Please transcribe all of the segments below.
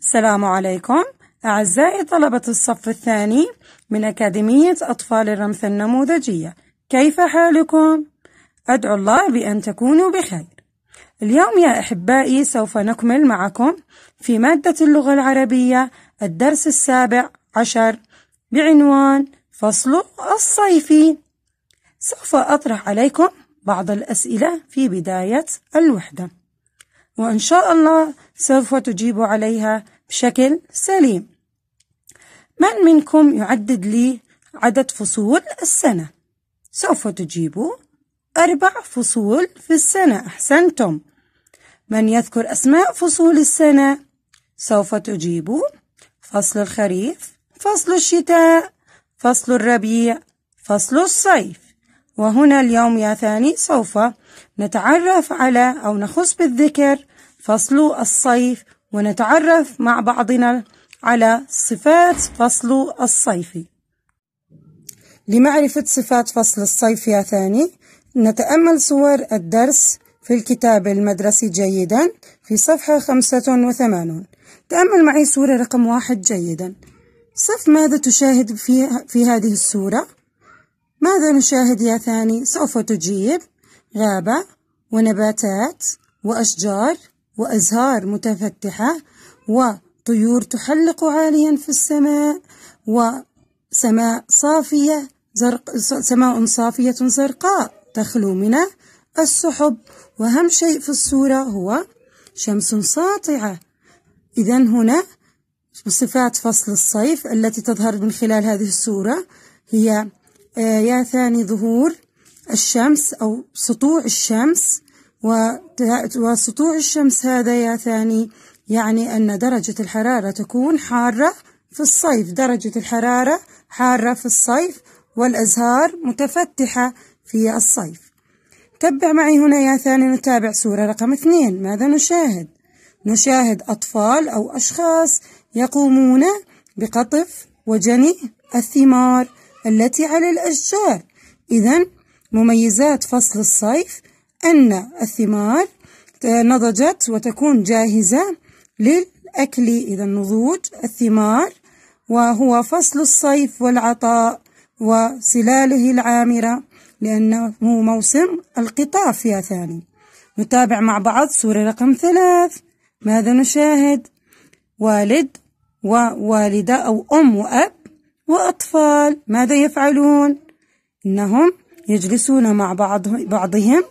السلام عليكم أعزائي طلبة الصف الثاني من أكاديمية أطفال الرمث النموذجية كيف حالكم؟ أدعو الله بأن تكونوا بخير اليوم يا أحبائي سوف نكمل معكم في مادة اللغة العربية الدرس السابع عشر بعنوان فصل الصيفي سوف أطرح عليكم بعض الأسئلة في بداية الوحدة وإن شاء الله سوف تجيب عليها بشكل سليم من منكم يعدد لي عدد فصول السنة سوف تجيبوا أربع فصول في السنة أحسنتم من يذكر أسماء فصول السنة سوف تجيبوا فصل الخريف فصل الشتاء فصل الربيع فصل الصيف وهنا اليوم يا ثاني سوف نتعرف على أو نخص بالذكر فصل الصيف ونتعرف مع بعضنا على صفات فصل الصيف لمعرفة صفات فصل الصيف يا ثاني نتأمل صور الدرس في الكتاب المدرسي جيدا في صفحة 85 تأمل معي صورة رقم واحد جيدا صف ماذا تشاهد في, في هذه الصورة؟ ماذا نشاهد يا ثاني؟ سوف تجيب غابة ونباتات وأشجار وأزهار متفتحة وطيور تحلق عاليا في السماء وسماء صافية زرق سماء صافية زرقاء تخلو من السحب وأهم شيء في الصورة هو شمس ساطعة إذا هنا صفات فصل الصيف التي تظهر من خلال هذه الصورة هي آه، يا ثاني ظهور الشمس أو سطوع الشمس وسطوع الشمس هذا يا ثاني يعني أن درجة الحرارة تكون حارة في الصيف درجة الحرارة حارة في الصيف والأزهار متفتحة في الصيف تبع معي هنا يا ثاني نتابع صورة رقم اثنين ماذا نشاهد؟ نشاهد أطفال أو أشخاص يقومون بقطف وجني الثمار التي على الأشجار إذا مميزات فصل الصيف أن الثمار نضجت وتكون جاهزة للأكل إذا نضوج الثمار وهو فصل الصيف والعطاء وسلاله العامرة لأنه موسم القطاف يا ثاني نتابع مع بعض سورة رقم ثلاث ماذا نشاهد والد ووالدة أو أم وأب وأطفال ماذا يفعلون إنهم يجلسون مع بعض بعضهم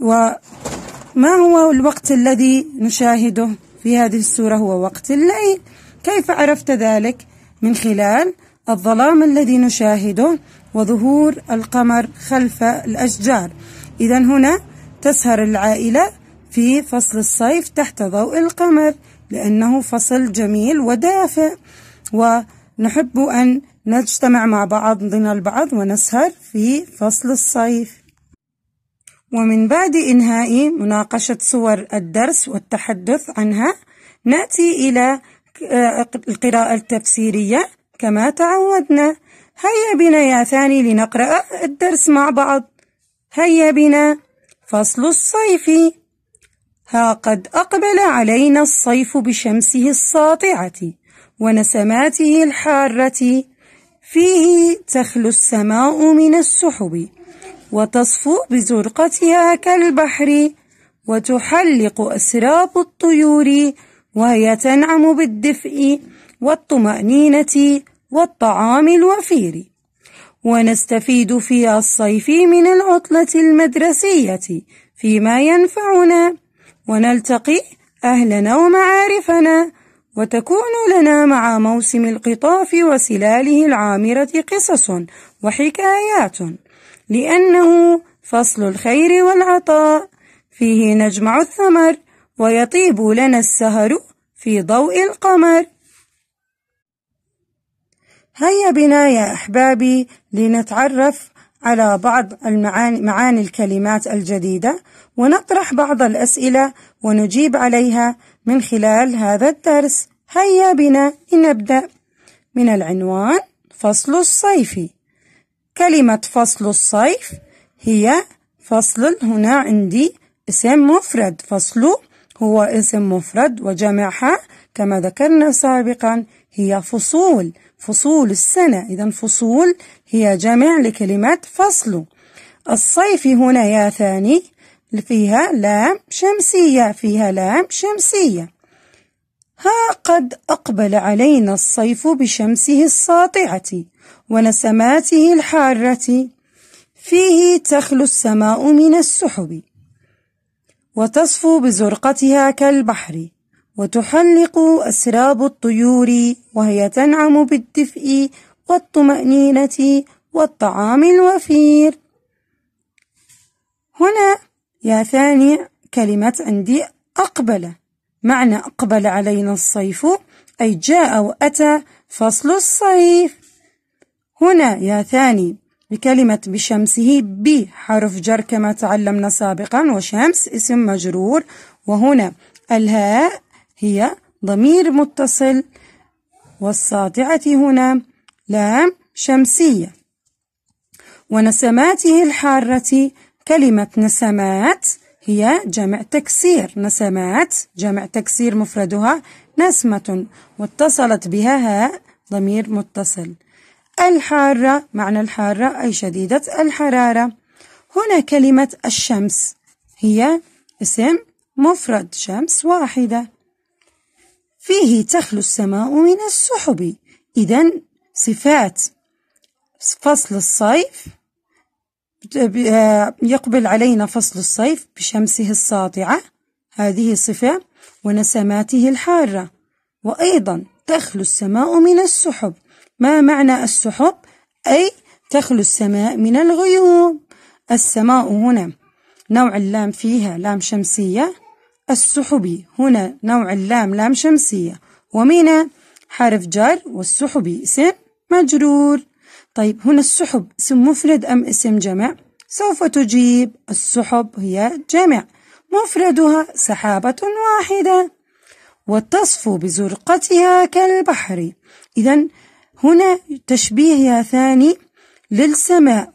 وما هو الوقت الذي نشاهده في هذه السورة هو وقت الليل كيف عرفت ذلك؟ من خلال الظلام الذي نشاهده وظهور القمر خلف الأشجار إذا هنا تسهر العائلة في فصل الصيف تحت ضوء القمر لأنه فصل جميل ودافئ ونحب أن نجتمع مع بعضنا البعض ونسهر في فصل الصيف ومن بعد إنهاء مناقشة صور الدرس والتحدث عنها نأتي إلى القراءة التفسيرية كما تعودنا هيا بنا يا ثاني لنقرأ الدرس مع بعض هيا بنا فصل الصيف ها قد أقبل علينا الصيف بشمسه الساطعة ونسماته الحارة فيه تخلو السماء من السحب وتصفو بزرقتها كالبحر وتحلق أسراب الطيور وهي تنعم بالدفء والطمأنينة والطعام الوفير ونستفيد في الصيف من العطلة المدرسية فيما ينفعنا ونلتقي أهلنا ومعارفنا وتكون لنا مع موسم القطاف وسلاله العامرة قصص وحكايات لأنه فصل الخير والعطاء فيه نجمع الثمر ويطيب لنا السهر في ضوء القمر هيا بنا يا أحبابي لنتعرف على بعض المعاني معاني الكلمات الجديدة ونطرح بعض الأسئلة ونجيب عليها من خلال هذا الدرس هيا بنا لنبدأ من العنوان فصل الصيف كلمة فصل الصيف هي فصل هنا عندي اسم مفرد فصل هو اسم مفرد وجمعها كما ذكرنا سابقا هي فصول فصول السنة إذا فصول هي جمع لكلمة فصل الصيف هنا يا ثاني فيها لام شمسية فيها لام شمسية ها قد أقبل علينا الصيف بشمسه الساطعة ونسماته الحارة فيه تخلو السماء من السحب وتصفو بزرقتها كالبحر وتحلق أسراب الطيور وهي تنعم بالدفء والطمأنينة والطعام الوفير هنا يا ثاني كلمة عندي أقبل معنى أقبل علينا الصيف أي جاء وأتى فصل الصيف هنا يا ثاني بكلمة بشمسه ب حرف جر كما تعلمنا سابقا وشمس اسم مجرور وهنا الهاء هي ضمير متصل والساطعة هنا لام شمسية ونسماته الحارة كلمة نسمات هي جمع تكسير نسمات جمع تكسير مفردها نسمة واتصلت بها هاء ضمير متصل الحارة معنى الحارة أي شديدة الحرارة هنا كلمة الشمس هي اسم مفرد شمس واحدة فيه تخلو السماء من السحب إذا صفات فصل الصيف يقبل علينا فصل الصيف بشمسه الساطعة هذه صفة ونسماته الحارة وأيضا تخلو السماء من السحب ما معنى السحب أي تخلو السماء من الغيوم السماء هنا نوع اللام فيها لام شمسية السحبي هنا نوع اللام لام شمسية ومن حرف جر والسحبي اسم مجرور طيب هنا السحب اسم مفرد أم اسم جمع سوف تجيب السحب هي جمع مفردها سحابة واحدة وتصفو بزرقتها كالبحر إذا هنا تشبيه يا ثاني للسماء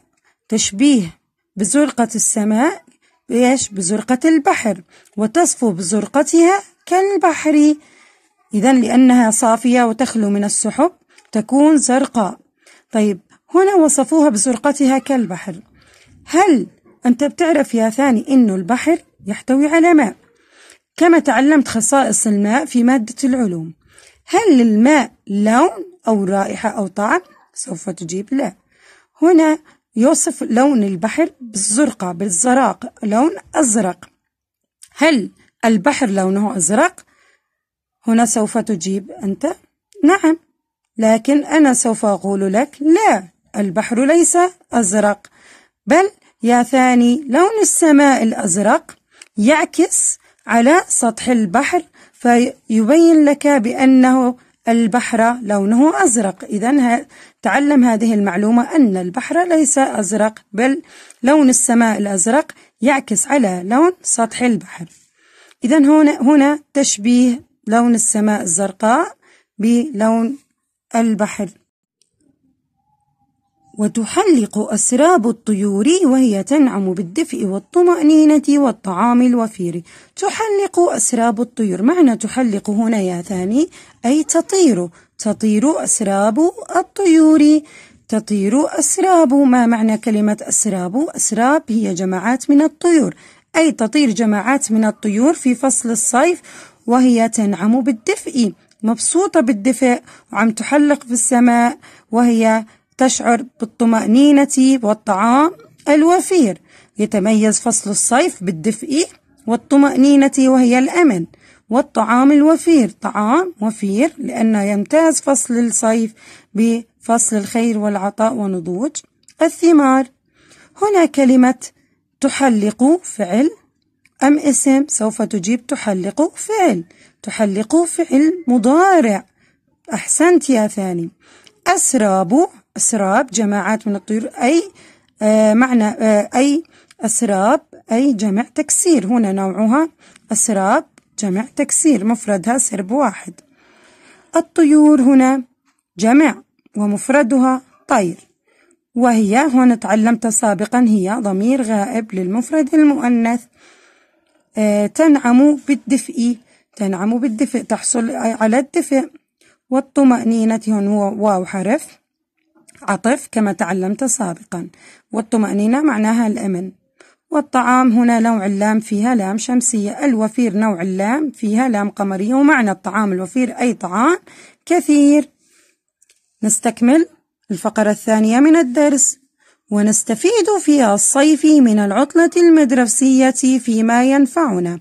تشبيه بزرقة السماء بإيش؟ بزرقة البحر وتصفو بزرقتها كالبحر إذا لأنها صافية وتخلو من السحب تكون زرقاء طيب هنا وصفوها بزرقتها كالبحر هل أنت بتعرف يا ثاني إنه البحر يحتوي على ماء كما تعلمت خصائص الماء في مادة العلوم هل الماء لون أو رائحة أو طعم سوف تجيب لا هنا يوصف لون البحر بالزرقة بالزراق لون أزرق هل البحر لونه أزرق؟ هنا سوف تجيب أنت نعم لكن أنا سوف أقول لك لا البحر ليس أزرق بل يا ثاني لون السماء الأزرق يعكس على سطح البحر فيبين لك بأنه البحر لونه أزرق إذا تعلم هذه المعلومة أن البحر ليس أزرق بل لون السماء الأزرق يعكس على لون سطح البحر إذا هنا, هنا تشبيه لون السماء الزرقاء بلون البحر وتحلق أسراب الطيور وهي تنعم بالدفء والطمأنينة والطعام الوفير تحلق أسراب الطيور معنى تحلق هنا يا ثاني أي تطير تطير أسراب الطيور تطير أسراب ما معنى كلمة أسراب أسراب هي جماعات من الطيور أي تطير جماعات من الطيور في فصل الصيف وهي تنعم بالدفء مبسوطة بالدفء وعم تحلق في السماء وهي تشعر بالطمأنينة والطعام الوفير يتميز فصل الصيف بالدفء والطمأنينة وهي الأمن والطعام الوفير طعام وفير لأنه يمتاز فصل الصيف بفصل الخير والعطاء ونضوج الثمار هنا كلمة تحلق فعل أم اسم سوف تجيب تحلق فعل تحلق فعل مضارع أحسنت يا ثاني أسراب أسراب جماعات من الطيور أي آه معنى آه أي أسراب أي جمع تكسير هنا نوعها أسراب جمع تكسير مفردها سرب واحد الطيور هنا جمع ومفردها طير وهي هنا تعلمت سابقا هي ضمير غائب للمفرد المؤنث آه تنعم بالدفء تنعم بالدفء تحصل على الدفء والطمأنينة هون واو حرف عطف كما تعلمت سابقا والطمأنينة معناها الأمن والطعام هنا نوع اللام فيها لام شمسية الوفير نوع اللام فيها لام قمرية ومعنى الطعام الوفير أي طعام كثير نستكمل الفقرة الثانية من الدرس ونستفيد في الصيف من العطلة المدرسية فيما ينفعنا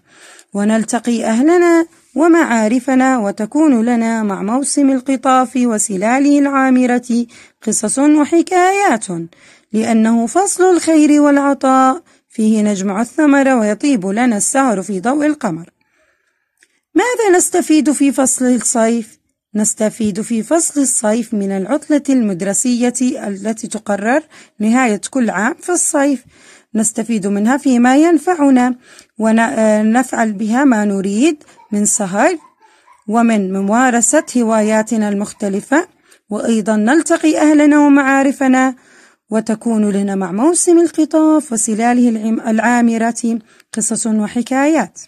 ونلتقي أهلنا ومعارفنا وتكون لنا مع موسم القطاف وسلاله العامرة قصص وحكايات لأنه فصل الخير والعطاء فيه نجمع الثمر ويطيب لنا السهر في ضوء القمر ماذا نستفيد في فصل الصيف؟ نستفيد في فصل الصيف من العطلة المدرسية التي تقرر نهاية كل عام في الصيف نستفيد منها فيما ينفعنا ونفعل بها ما نريد من سهر ومن ممارسة هواياتنا المختلفة وأيضا نلتقي أهلنا ومعارفنا وتكون لنا مع موسم القطاف وسلاله العامرة قصص وحكايات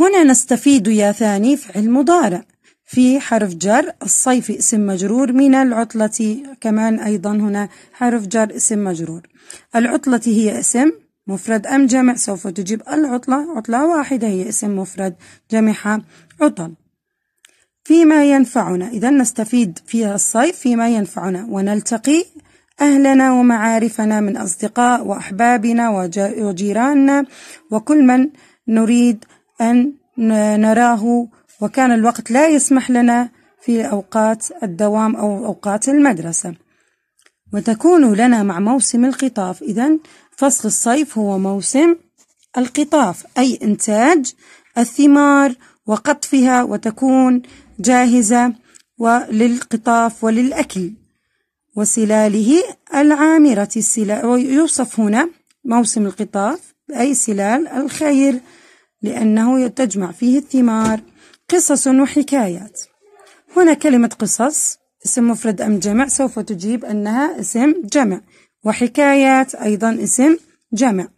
هنا نستفيد يا ثاني فعل مضارع في حرف جر الصيف اسم مجرور من العطلة كمان أيضا هنا حرف جر اسم مجرور العطلة هي اسم مفرد أم جمع سوف تجيب العطلة عطلة واحدة هي اسم مفرد جمعها عطل فيما ينفعنا إذا نستفيد في الصيف فيما ينفعنا ونلتقي أهلنا ومعارفنا من أصدقاء وأحبابنا وجيراننا وكل من نريد أن نراه وكان الوقت لا يسمح لنا في أوقات الدوام أو أوقات المدرسة وتكون لنا مع موسم القطاف إذا فصل الصيف هو موسم القطاف أي إنتاج الثمار وقطفها وتكون جاهزة وللقطاف وللأكل وسلاله العامرة السلال ويوصف هنا موسم القطاف بأي سلال الخير لأنه تجمع فيه الثمار قصص وحكايات هنا كلمة قصص اسم مفرد أم جمع سوف تجيب أنها اسم جمع وحكايات أيضا اسم جمع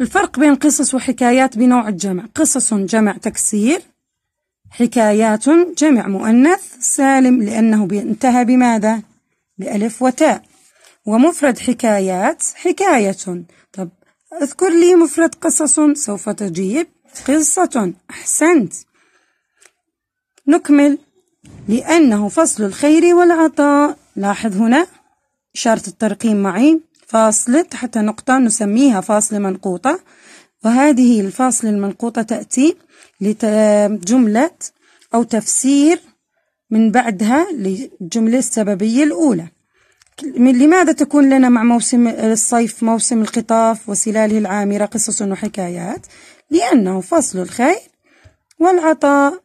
الفرق بين قصص وحكايات بنوع الجمع قصص جمع تكسير حكايات جمع مؤنث سالم لأنه انتهى بماذا؟ بألف وتاء ومفرد حكايات حكاية طب اذكر لي مفرد قصص سوف تجيب قصة أحسنت نكمل لأنه فصل الخير والعطاء لاحظ هنا إشارة الترقيم معي فاصلة حتى نقطة نسميها فاصلة منقوطة وهذه الفاصلة المنقوطة تأتي لجملة أو تفسير من بعدها للجملة السببية الأولى من لماذا تكون لنا مع موسم الصيف موسم القطاف وسلاله العامرة قصص وحكايات لأنه فصل الخير والعطاء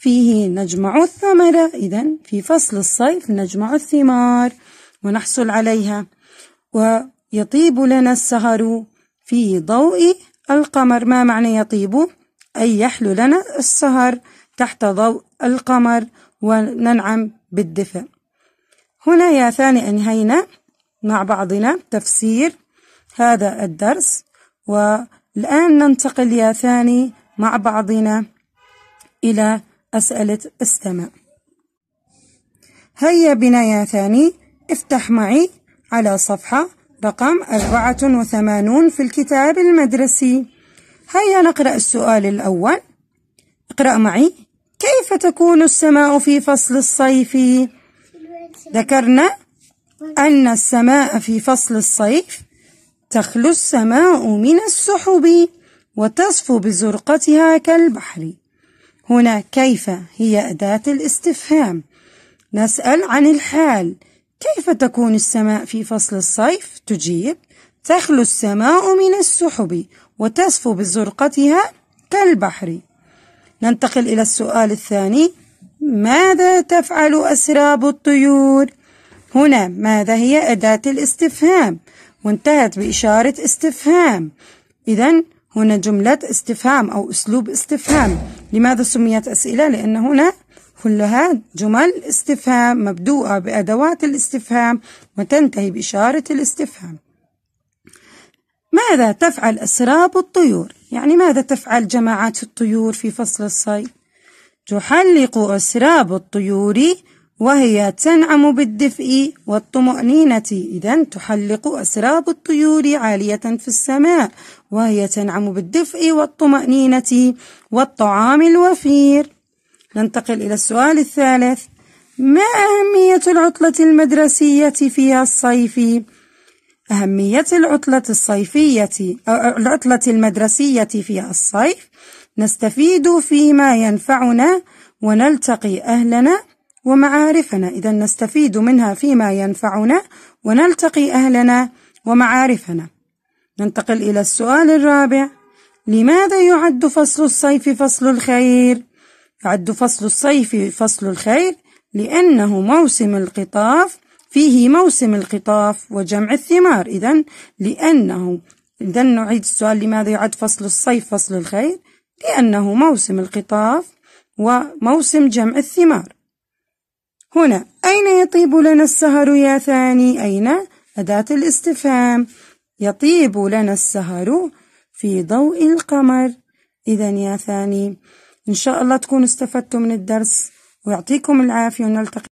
فيه نجمع الثمرة إذا في فصل الصيف نجمع الثمار ونحصل عليها ويطيب لنا السهر في ضوء القمر ما معنى يطيب أي يحلو لنا السهر تحت ضوء القمر وننعم بالدفء هنا يا ثاني أنهينا مع بعضنا تفسير هذا الدرس والآن ننتقل يا ثاني مع بعضنا إلى أسئلة استمع هيا بنا يا ثاني افتح معي على صفحة رقم 84 في الكتاب المدرسي هيا نقرأ السؤال الأول اقرأ معي كيف تكون السماء في فصل الصيف؟ ذكرنا أن السماء في فصل الصيف تخلو السماء من السحب وتصفو بزرقتها كالبحر هنا كيف هي أداة الاستفهام نسأل عن الحال كيف تكون السماء في فصل الصيف؟ تجيب تخلو السماء من السحب وتزفو بزرقتها كالبحر ننتقل إلى السؤال الثاني ماذا تفعل أسراب الطيور؟ هنا ماذا هي أداة الاستفهام؟ وانتهت بإشارة استفهام إذا هنا جملة استفهام أو أسلوب استفهام لماذا سميت أسئلة؟ لأن هنا كلها جمل استفهام مبدوءة بأدوات الاستفهام وتنتهي بإشارة الاستفهام ماذا تفعل أسراب الطيور؟ يعني ماذا تفعل جماعات الطيور في فصل الصيف؟ تحلق أسراب الطيور وهي تنعم بالدفء والطمأنينة إذا تحلق أسراب الطيور عالية في السماء وهي تنعم بالدفء والطمأنينة والطعام الوفير ننتقل إلى السؤال الثالث ما أهمية العطلة المدرسية في الصيف؟ أهمية العطلة الصيفية أو العطلة المدرسية في الصيف نستفيد فيما ينفعنا ونلتقي أهلنا ومعارفنا إذا نستفيد منها فيما ينفعنا ونلتقي أهلنا ومعارفنا ننتقل إلى السؤال الرابع لماذا يعد فصل الصيف فصل الخير؟ يعد فصل الصيف فصل الخير لأنه موسم القطاف فيه موسم القطاف وجمع الثمار إذا لأنه إذا نعيد السؤال لماذا يعد فصل الصيف فصل الخير؟ لأنه موسم القطاف وموسم جمع الثمار هنا أين يطيب لنا السهر يا ثاني أين أداة الاستفهام يطيب لنا السهر في ضوء القمر إذا يا ثاني إن شاء الله تكونوا استفدتوا من الدرس ويعطيكم العافية ونلتقي